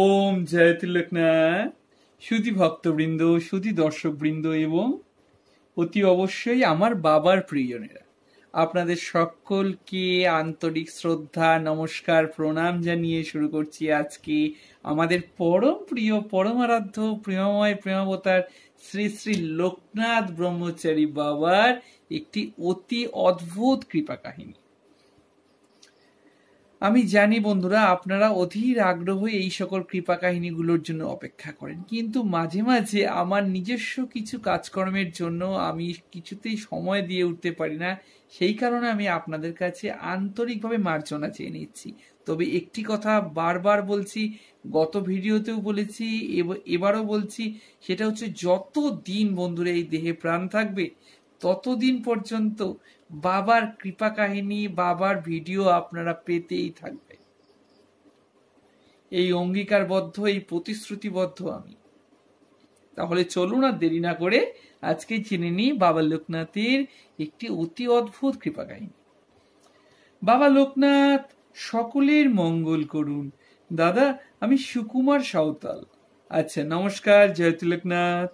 ওম জয়তিলকনাথ সুধী ভক্তবৃন্দ সুধী দর্শকবৃন্দ এবং অতি অবশ্যই আমার বাবার প্রিয়জনেরা আপনাদের সকলকে আন্তরিক শ্রদ্ধা নমস্কার প্রণাম জানিয়ে শুরু করছি আজকে আমাদের পরম প্রিয় পরমারাধ্য প্রেমাময় প্রেমাবতার শ্রী শ্রী লোকনাথ ব্রহ্মচারী বাবার একটি অতি অদ্ভুত কৃপা কাহিনী আমি জানি বন্ধুরা আপনারা অধীর আগ্রহ এই সকল কৃপা কাহিনীগুলোর জন্য অপেক্ষা করেন কিন্তু মাঝে মাঝে আমার নিজস্ব কিছু কাজকর্মের জন্য আমি কিছুতেই সময় দিয়ে উঠতে পারি না সেই কারণে আমি আপনাদের কাছে আন্তরিকভাবে মার্জনা চেয়ে নিচ্ছি তবে একটি কথা বারবার বলছি গত ভিডিওতেও বলেছি এবারও বলছি সেটা হচ্ছে যত দিন বন্ধুরা এই দেহে প্রাণ থাকবে ততদিন পর্যন্ত বাবার কৃপা কাহিনী বাবার ভিডিও আপনারা পেতেই থাকবে এই অঙ্গীকারবদ্ধ এই প্রতিশ্রুতিবদ্ধ আমি তাহলে চলুন আর দেরি না করে আজকে জেনে নিই বাবা লোকনাথের একটি অতি অদ্ভুত কৃপা কাহিনী বাবা লোকনাথ সকলের মঙ্গল করুন দাদা আমি সুকুমার সাঁওতাল আচ্ছা নমস্কার জয়তুলোকনাথ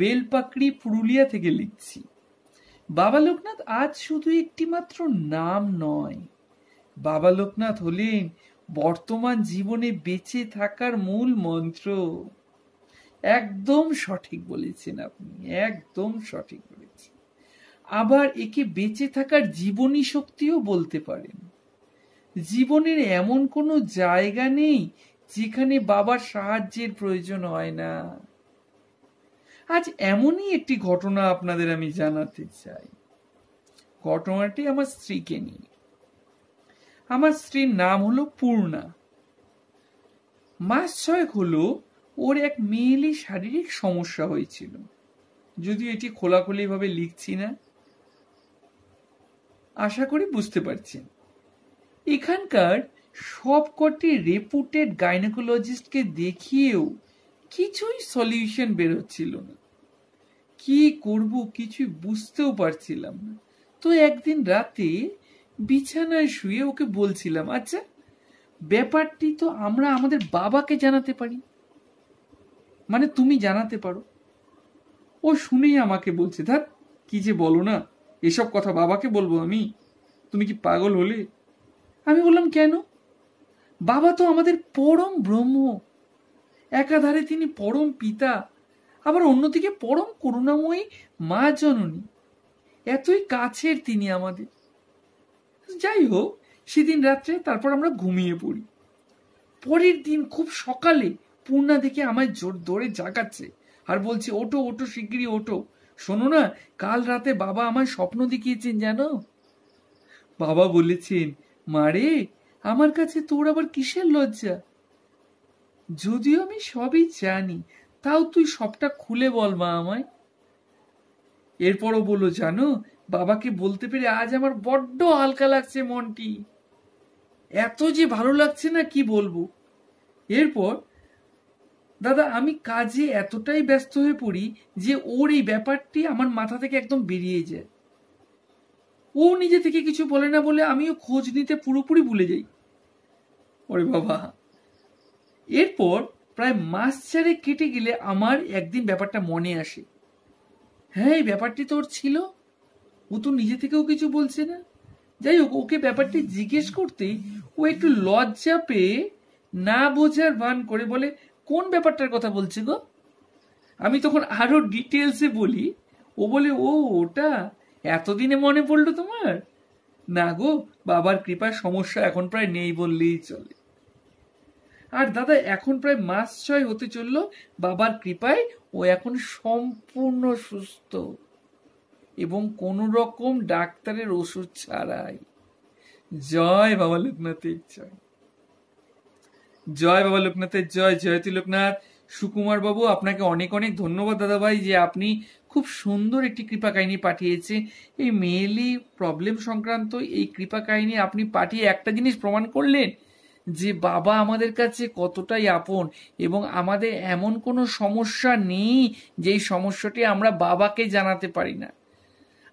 বেলপাকড়ি পুরুলিয়া থেকে লিখছি বাবা লোকনাথ আজ শুধু একটি মাত্র নাম নয় বাবা লোকনাথ হলেন বর্তমান জীবনে বেঁচে থাকার মূল মন্ত্র একদম সঠিক বলেছেন আপনি একদম সঠিক বলেছেন আবার একে বেঁচে থাকার জীবনী শক্তিও বলতে পারেন জীবনের এমন কোনো জায়গা নেই যেখানে বাবার সাহায্যের প্রয়োজন হয় না আজ এমনই একটি ঘটনা আপনাদের আমি জানাতে চাই ঘটনাটি আমার স্ত্রীকে নিয়ে আমার স্ত্রীর নাম হলো পূর্ণা মাস ছয়েক হলো ওর এক মেয়েলি শারীরিক সমস্যা হয়েছিল যদি এটি খোলাখুলিভাবে লিখছি না আশা করি বুঝতে পারছেন এখানকার সবকটি রেপুটেড গাইনোকোলজিস্টকে দেখিয়েও কিছুই সলিউশন বেরোচ্ছিল না কি করব কিছুই বুঝতেও পারছিলাম না তো একদিন রাতে বিছানায় শুয়ে ওকে বলছিলাম আচ্ছা ব্যাপারটি তো আমরা আমাদের বাবাকে জানাতে পারি মানে তুমি জানাতে পারো ও শুনেই আমাকে বলছে ধার কি যে বলো না এসব কথা বাবাকে বলবো আমি তুমি কি পাগল হলে আমি বললাম কেন বাবা তো আমাদের পরম ব্রহ্ম একাধারে তিনি পরম পিতা আবার অন্যদিকে পরম করুণাময়ী মা জননী এতই কাছের তিনি আমাদের যাই হোক সেদিন রাত্রে তারপর আমরা ঘুমিয়ে পড়ি পরের দিন খুব সকালে পূর্ণা দেখে আমায় জোর দৌড়ে জাগাচ্ছে আর বলছে ওটো ওটো শিগগিরই ওটো শোনো না কাল রাতে বাবা আমায় স্বপ্ন দেখিয়েছেন জানো বাবা বলেছেন মারে আমার কাছে তোর আবার কিসের লজ্জা যদিও আমি সবই জানি তাও তুই সবটা খুলে বল মা আমায় এরপরও বললো জানো বাবাকে বলতে পেরে আজ আমার বড্ড হালকা লাগছে মনটি এত যে ভালো লাগছে না কি বলবো এরপর দাদা আমি কাজে এতটাই ব্যস্ত হয়ে পড়ি যে ওর এই ব্যাপারটি আমার মাথা থেকে একদম বেরিয়ে যায় ও নিজে থেকে কিছু বলে না বলে আমিও খোঁজ নিতে পুরোপুরি ভুলে যাই ওরে বাবা এরপর প্রায় মাস চারে কেটে গেলে আমার একদিন ব্যাপারটা মনে আসে হ্যাঁ এই ব্যাপারটি তো ওর ছিল ও তো নিজে থেকেও কিছু বলছে না যাই হোক ওকে ব্যাপারটি জিজ্ঞেস করতেই ও একটু লজ্জা পেয়ে না বোঝার ভান করে বলে কোন ব্যাপারটার কথা বলছে গো আমি তখন আরও ডিটেলসে বলি ও বলে ও ওটা এতদিনে মনে পড়লো তোমার না গো বাবার কৃপার সমস্যা এখন প্রায় নেই বললেই চলে আর দাদা এখন প্রায় মাস ছয় হতে চলল বাবার কৃপায় ও এখন সম্পূর্ণ সুস্থ এবং কোনো রকম ডাক্তারের ওষুধ ছাড়াই জয় বাবা লোকনাথের জয় জয় বাবা লোকনাথের জয় জয়তী লোকনাথ সুকুমার বাবু আপনাকে অনেক অনেক ধন্যবাদ দাদাভাই যে আপনি খুব সুন্দর একটি কৃপা কাহিনী পাঠিয়েছে এই মেয়েলি প্রবলেম সংক্রান্ত এই কৃপা কাহিনী আপনি পাঠিয়ে একটা জিনিস প্রমাণ করলেন যে বাবা আমাদের কাছে কতটাই আপন এবং আমাদের এমন কোনো সমস্যা নেই যেই সমস্যাটি আমরা বাবাকে জানাতে পারি না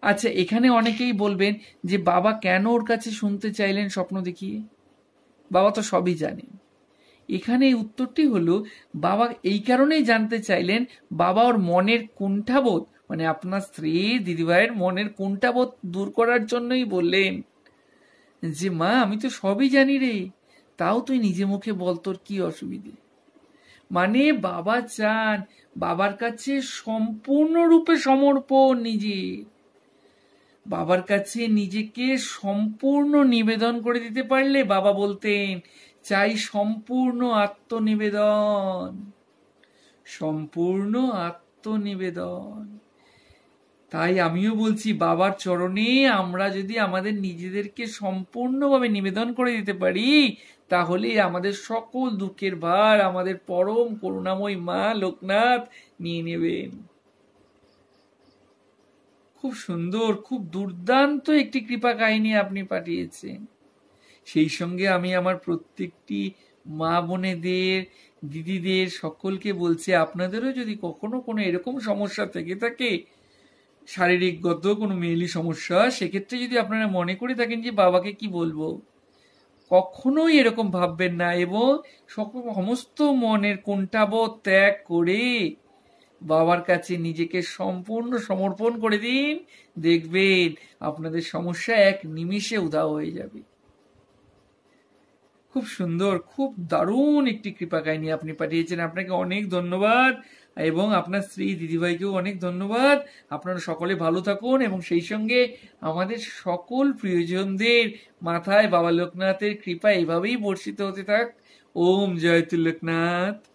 আচ্ছা এখানে অনেকেই বলবেন যে বাবা কেন ওর কাছে শুনতে চাইলেন স্বপ্ন দেখিয়ে বাবা তো সবই জানে এখানে এই উত্তরটি হলো বাবা এই কারণেই জানতে চাইলেন বাবা ওর মনের কুণ্ঠাবোধ মানে আপনার স্ত্রী দিদিভাইয়ের মনের কুণ্ঠাবোধ দূর করার জন্যই বললেন যে মা আমি তো সবই জানি রে তাও তুই নিজে মুখে বল তোর কি অসুবিধে মানে বাবা চান বাবার কাছে সম্পূর্ণরূপে সমর্পণ নিজে বাবার কাছে নিজেকে সম্পূর্ণ নিবেদন করে দিতে পারলে বাবা বলতেন চাই সম্পূর্ণ আত্মনিবেদন সম্পূর্ণ আত্মনিবেদন তাই আমিও বলছি বাবার চরণে আমরা যদি আমাদের নিজেদেরকে সম্পূর্ণভাবে নিবেদন করে দিতে পারি তাহলে আমাদের সকল দুঃখের ভার আমাদের পরম করুণাময় মা লোকনাথ নিয়ে নেবেন খুব সুন্দর খুব দুর্দান্ত একটি কৃপা কাহিনী আপনি পাঠিয়েছেন সেই সঙ্গে আমি আমার প্রত্যেকটি মা বোনেদের দিদিদের সকলকে বলছি আপনাদেরও যদি কখনো কোনো এরকম সমস্যা থেকে থাকে শারীরিকগত কোনো মেয়েলি সমস্যা সেক্ষেত্রে যদি আপনারা মনে করে থাকেন যে বাবাকে কি বলবো কখনোই এরকম ভাববেন না এবং সমস্ত মনের কোনটাব ত্যাগ করে বাবার কাছে নিজেকে সম্পূর্ণ সমর্পণ করে দিন দেখবেন আপনাদের সমস্যা এক নিমিষে উধাও হয়ে যাবে খুব সুন্দর খুব দারুণ একটি কৃপা কাহিনী আপনি পাঠিয়েছেন আপনাকে অনেক ধন্যবাদ এবং আপনার স্ত্রী দিদিভাইকেও অনেক ধন্যবাদ আপনারা সকলে ভালো থাকুন এবং সেই সঙ্গে আমাদের সকল প্রিয়জনদের মাথায় বাবা লোকনাথের কৃপা এভাবেই বর্ষিত হতে থাক ওম জয়তুল লোকনাথ